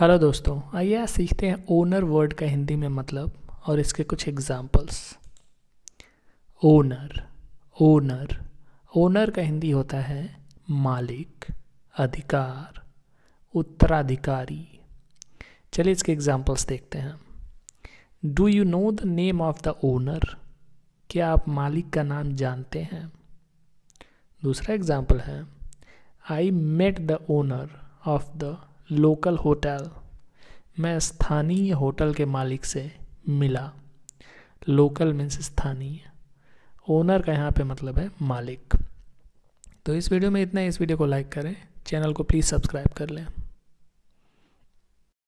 hello दोस्तों आइए सीखते हैं ओनर वर्ड का हिंदी में मतलब और इसके कुछ एग्जाम्पल्स ओनर ओनर ओनर का हिंदी होता है मालिक अधिकार उत्तराधिकारी चलिए इसके एग्जाम्पल्स देखते हैं do you know the name of the owner क्या आप मालिक का नाम जानते हैं दूसरा एग्जाम्पल है I met the owner of the local hotel मैं स्थानीय होटल के मालिक से मिला लोकल मीन्स स्थानीय ओनर का यहाँ पे मतलब है मालिक तो इस वीडियो में इतना इस वीडियो को लाइक करें चैनल को प्लीज़ सब्सक्राइब कर लें